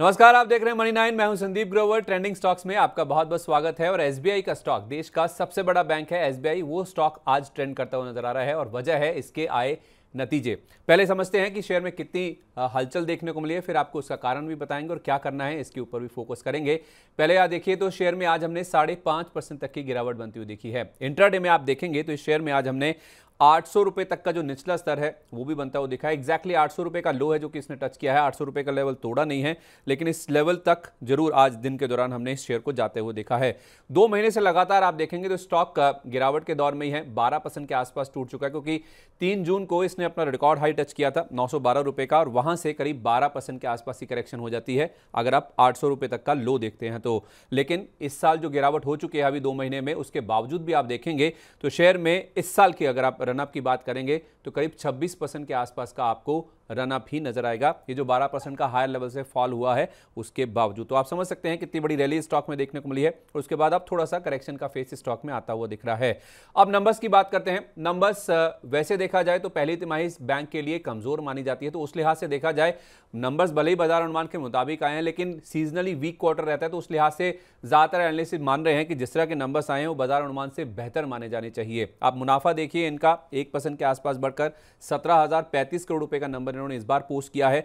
नमस्कार आप देख रहे हैं मनी नाइन मैं हूं संदीप ग्रोवर ट्रेंडिंग स्टॉक्स में आपका बहुत बहुत स्वागत है और एसबीआई का स्टॉक देश का सबसे बड़ा बैंक है एसबीआई वो स्टॉक आज ट्रेंड करता हुआ नजर आ रहा है और वजह है इसके आए नतीजे पहले समझते हैं कि शेयर में कितनी हलचल देखने को मिली है फिर आपको उसका कारण भी बताएंगे और क्या करना है इसके ऊपर भी फोकस करेंगे पहले यहाँ देखिए तो शेयर में आज हमने साढ़े पाँच परसेंट तक की गिरावट बनती हुई देखी है इंट्राडे में आप देखेंगे तो इस शेयर में आज हमने आठ सौ रुपये तक का जो निचला स्तर है वो भी बनता हुआ दिखा है एक्जैक्टली आठ सौ रुपए का लो है जो कि इसने टच किया है आठ सौ रुपए का लेवल तोड़ा नहीं है लेकिन इस लेवल तक जरूर आज दिन के दौरान हमने इस शेयर को जाते हुए देखा है दो महीने से लगातार आप देखेंगे तो स्टॉक का गिरावट के दौर में ही है बारह परसेंट के आसपास टूट चुका है क्योंकि तीन जून को इसने अपना रिकॉर्ड हाई टच किया था नौ रुपए का और वहां से करीब बारह परसेंट के आसपास ही करेक्शन हो जाती है अगर आप आठ रुपए तक का लो देखते हैं तो लेकिन इस साल जो गिरावट हो चुकी है अभी दो महीने में उसके बावजूद भी आप देखेंगे तो शेयर में इस साल की अगर आप रनअप की बात करेंगे तो करीब 26 परसेंट के आसपास का आपको रनअप ही नजर आएगा ये जो 12 परसेंट का हायर लेवल से फॉल हुआ है उसके बावजूद तो आप समझ सकते हैं कितनी बड़ी रैली स्टॉक में देखने को मिली है और उसके बाद अब थोड़ा सा करेक्शन का फेस स्टॉक में आता हुआ दिख रहा है अब नंबर्स की बात करते हैं नंबर्स वैसे देखा जाए तो पहली तिमाही बैंक के लिए कमजोर मानी जाती है तो उस लिहाज से देखा जाए नंबर्स भले ही बाजार अनुमान के मुताबिक आए हैं लेकिन सीजनली वीक क्वार्टर रहता है तो उस लिहाज से ज़्यादातर एनालिसिस मान रहे हैं कि जिस तरह के नंबर्स आए हैं वो बाजार अनुमान से बेहतर माने जाने चाहिए आप मुनाफा देखिए इनका एक परसेंट के आसपास बढ़कर सत्रह करोड़ रुपए का नंबर इन्होंने इस बार पोस्ट किया है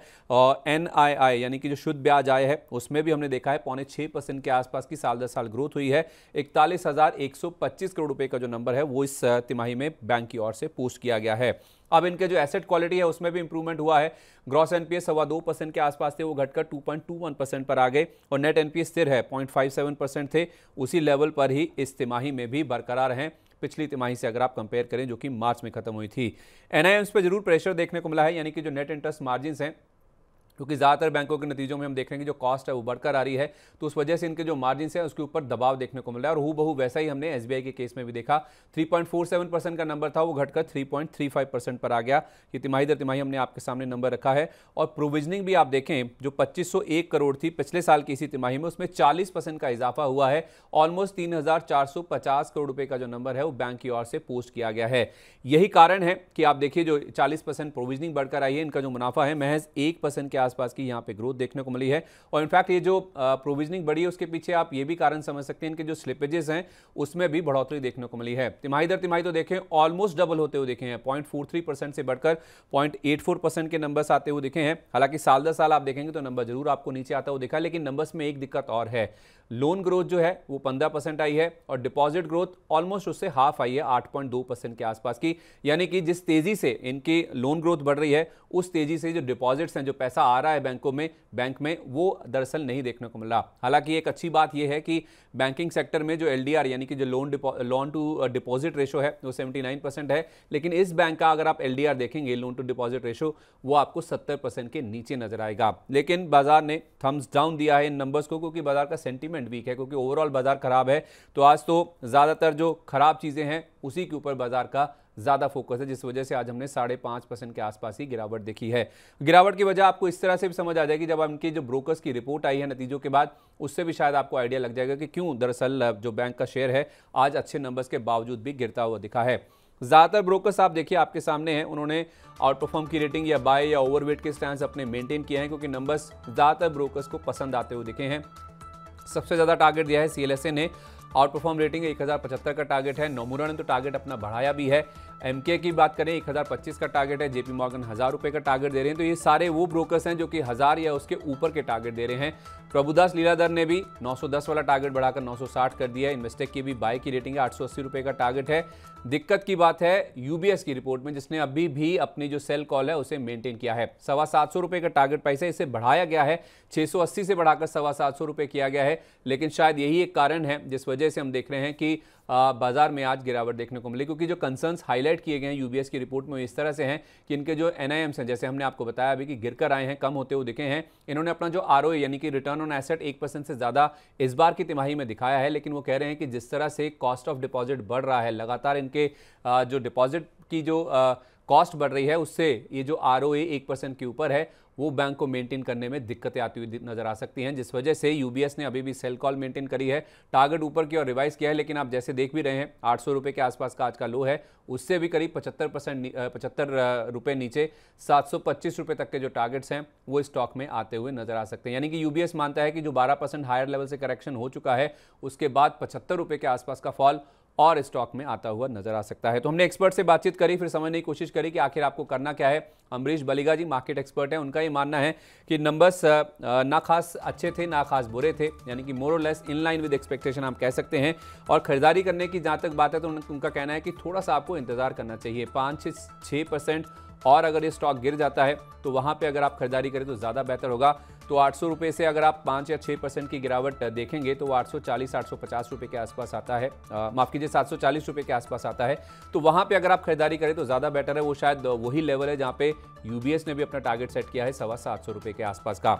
एन आई यानी कि जो शुद्ध ब्याज आय है उसमें भी हमने देखा है पौने छः परसेंट के आसपास की साल दर साल ग्रोथ हुई है इकतालीस हज़ार एक सौ पच्चीस करोड़ रुपए का जो नंबर है वो इस तिमाही में बैंक की ओर से पोस्ट किया गया है अब इनके जो एसेट क्वालिटी है उसमें भी इंप्रूवमेंट हुआ है ग्रॉस एनपीए सवा दो परसेंट के आसपास थे वो घटकर 2.21 परसेंट पर आ गए और नेट एनपीए स्थिर है 0.57 परसेंट थे उसी लेवल पर ही इस तिमाही में भी बरकरार हैं पिछली तिमाही से अगर आप कंपेयर करें जो कि मार्च में खत्म हुई थी एनआईएम्स पर जरूर प्रेशर देखने को मिला है यानी कि जो नेट इंटरेस्ट मार्जिन हैं क्योंकि ज़्यादातर बैंकों के नतीजों में हम देख रहे हैं कि जो कॉस्ट है वो बढ़कर आ रही है तो उस वजह से इनके जो मार्जिन है उसके ऊपर दबाव देखने को मिला और हु बहु वैसा ही हमने एस के केस में भी देखा 3.47 परसेंट का नंबर था वो घटकर 3.35 परसेंट पर आ गया ये तिमाही दर तिमाही हमने आपके सामने नंबर रखा है और प्रोविजनिंग भी आप देखें जो पच्चीस करोड़ थी पिछले साल की इसी तिमाही में उसमें चालीस का इजाफा हुआ है ऑलमोस्ट तीन करोड़ रुपये का जो नंबर है वो बैंक की ओर से पोस्ट किया गया है यही कारण है कि आप देखिए जो चालीस प्रोविजनिंग बढ़कर आई है इनका जो मुनाफा है महज एक के आसपास की यहाँ पे ग्रोथ देखने को मिली है और इनफैक्ट ये जो प्रोविजनिंग बढ़ी है उसके पीछे आप ये भी कारण समझ सकते हैं इनके जो स्लिपेजेस हैं उसमें भी बढ़ोतरी देखने को मिली है तिमाही दर तिमाही तो देखें ऑलमोस्ट डबल होते हुए देखे हैं पॉइंट से बढ़कर पॉइंट के नंबर्स आते हुए दिखे हैं हालांकि साल दर साल आप देखेंगे तो नंबर जरूर आपको नीचे आता हुआ दिखा लेकिन नंबर्स में एक दिक्कत और है लोन ग्रोथ जो है वो 15 परसेंट आई है और डिपॉजिट ग्रोथ ऑलमोस्ट उससे हाफ आई है 8.2 परसेंट के आसपास की यानी कि जिस तेज़ी से इनकी लोन ग्रोथ बढ़ रही है उस तेज़ी से जो डिपॉजिट्स हैं जो पैसा आ रहा है बैंकों में बैंक में वो दरअसल नहीं देखने को मिला हालांकि एक अच्छी बात यह है कि बैंकिंग सेक्टर में जो एल यानी कि जो loan loan to deposit ratio है वो सेवेंटी है लेकिन इस बैंक का अगर आप एल देखेंगे लोन टू डिपॉजिट रेशो वो आपको सत्तर के नीचे नजर आएगा लेकिन बाजार ने थम्स डाउन दिया है इन नंबर्स को क्योंकि बाजार का सेंटीमेंट सेंटिमेंट वीक है क्योंकि ओवरऑल बाजार खराब है तो आज तो ज़्यादातर जो खराब चीज़ें हैं उसी के ऊपर बाजार का ज़्यादा फोकस है जिस वजह से आज हमने साढ़े पाँच परसेंट के आसपास ही गिरावट देखी है गिरावट की वजह आपको इस तरह से भी समझ आ जाएगी जब उनकी जो ब्रोकर्स की रिपोर्ट आई है नतीजों के बाद उससे भी शायद आपको आइडिया लग जाएगा कि क्यों दरअसल जो बैंक का शेयर है आज अच्छे नंबर्स के बावजूद भी गिरता हुआ दिखा है ज़्यादातर ब्रोकर्स आप देखिए आपके सामने हैं उन्होंने आउट परफॉर्म की रेटिंग या बाय या ओवरवेट के स्टैंड अपने मेंटेन किए हैं क्योंकि नंबर्स ज़्यादातर ब्रोकर्स को पसंद आते हुए दिखे हैं सबसे ज़्यादा टारगेट दिया है सीएलएसए ने आउट परफॉर्म रेटिंग एक का टारगेट है नोमुरा ने तो टारगेट अपना बढ़ाया भी है एम की बात करें एक हज़ार पच्चीस का टारगेट है जेपी मॉर्गन हज़ार रुपये का टारगेट दे रहे हैं तो ये सारे वो ब्रोकर्स हैं जो कि हज़ार या उसके ऊपर के टारगेट दे रहे हैं प्रभुदास लीलाधर ने भी 910 वाला टारगेट बढ़ाकर 960 कर दिया है इन्वेस्टेक की भी बाय की रेटिंग है आठ सौ का टारगेट है दिक्कत की बात है यूबीएस की रिपोर्ट में जिसने अभी भी अपनी जो सेल कॉल है उसे मेंटेन किया है सवा सात सौ रुपये का टारगेट प्राइस है इसे बढ़ाया गया है 680 से बढ़ाकर सवा सात सौ रुपये किया गया है लेकिन शायद यही एक कारण है जिस वजह से हम देख रहे हैं कि बाजार में आज गिरावट देखने को मिली क्योंकि जो कंसर्न्स हाईलाइट किए गए हैं यूबीएस की रिपोर्ट में इस तरह से हैं कि इनके जो एन हैं जैसे हमने आपको बताया अभी कि गिर कर आए हैं कम होते हुए दिखे हैं इन्होंने अपना जो आर यानी कि रिटर्न ऑन एसेट एक से ज़्यादा इस बार की तिमाही में दिखाया है लेकिन वो कह रहे हैं कि जिस तरह से कॉस्ट ऑफ डिपॉजिट बढ़ रहा है लगातार इनके जो डिपॉजिट की जो कॉस्ट बढ़ रही है उससे ये जो आर ओ एक परसेंट के ऊपर है वो बैंक को मेंटेन करने में दिक्कतें आती हुई नजर आ सकती हैं जिस वजह से यूबीएस ने अभी भी सेल कॉल मेंटेन करी है टारगेट ऊपर की ओर रिवाइज किया है लेकिन आप जैसे देख भी रहे हैं आठ सौ के आसपास का आज का लो है उससे भी करीब पचहत्तर परसेंट पचहत्तर रुपये नीचे सात सौ पच्चीस रुपये तक के जो टारगेट्स हैं वो स्टॉक में आते हुए नजर आ सकते हैं यानी कि यूबीएस मानता है कि जो बारह परसेंट हायर लेवल से करेक्शन हो चुका है उसके बाद पचहत्तर रुपये के आसपास का फॉल और स्टॉक में आता हुआ नजर आ सकता है तो हमने एक्सपर्ट से बातचीत करी फिर समझने की कोशिश करी कि आखिर आपको करना क्या है अमरीश बलिगा जी मार्केट एक्सपर्ट हैं उनका ये मानना है कि नंबर्स ना खास अच्छे थे ना खास बुरे थे यानी कि more less in line with expectation आप कह सकते हैं और खरीदारी करने की जहाँ तक बात है तो उनका कहना है कि थोड़ा सा आपको इंतजार करना चाहिए पाँच छः परसेंट और अगर ये स्टॉक गिर जाता है तो वहाँ पर अगर आप खरीदारी करें तो ज़्यादा बेहतर होगा तो आठ सौ से अगर आप पाँच या छः परसेंट की गिरावट देखेंगे तो वो आठ सौ चालीस आठ सौ पचास रुपये के आसपास आता है माफ़ कीजिए सात सौ चालीस रुपये के आसपास आता है तो वहाँ पे अगर आप खरीदारी करें तो ज़्यादा बेटर है वो शायद वही लेवल है जहाँ पे यूबीएस ने भी अपना टारगेट सेट किया है सवा सात सौ के आसपास का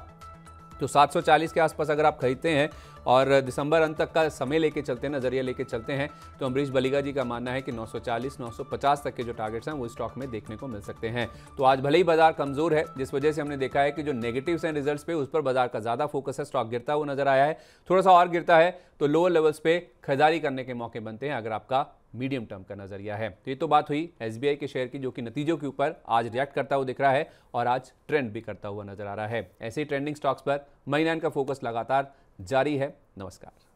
तो 740 के आसपास अगर आप खरीदते हैं और दिसंबर अंत तक का समय लेके चलते हैं नज़रिया लेके चलते हैं तो अमरीश बलिगा जी का मानना है कि 940 950 तक के जो टारगेट्स हैं वो स्टॉक में देखने को मिल सकते हैं तो आज भले ही बाजार कमज़ोर है जिस वजह से हमने देखा है कि जो नेगेटिव्स हैं रिजल्ट पे उस पर बाजार का ज़्यादा फोकस है स्टॉक गिरता हुआ नजर आया है थोड़ा सा और गिरता है तो लोअर लेवल्स पे खरीदारी करने के मौके बनते हैं अगर आपका मीडियम टर्म का नजरिया है तो ये तो बात हुई एस के शेयर की जो कि नतीजों के ऊपर आज रिएक्ट करता हुआ दिख रहा है और आज ट्रेंड भी करता हुआ नजर आ रहा है ऐसे ही ट्रेंडिंग स्टॉक्स पर महीना का फोकस लगातार जारी है नमस्कार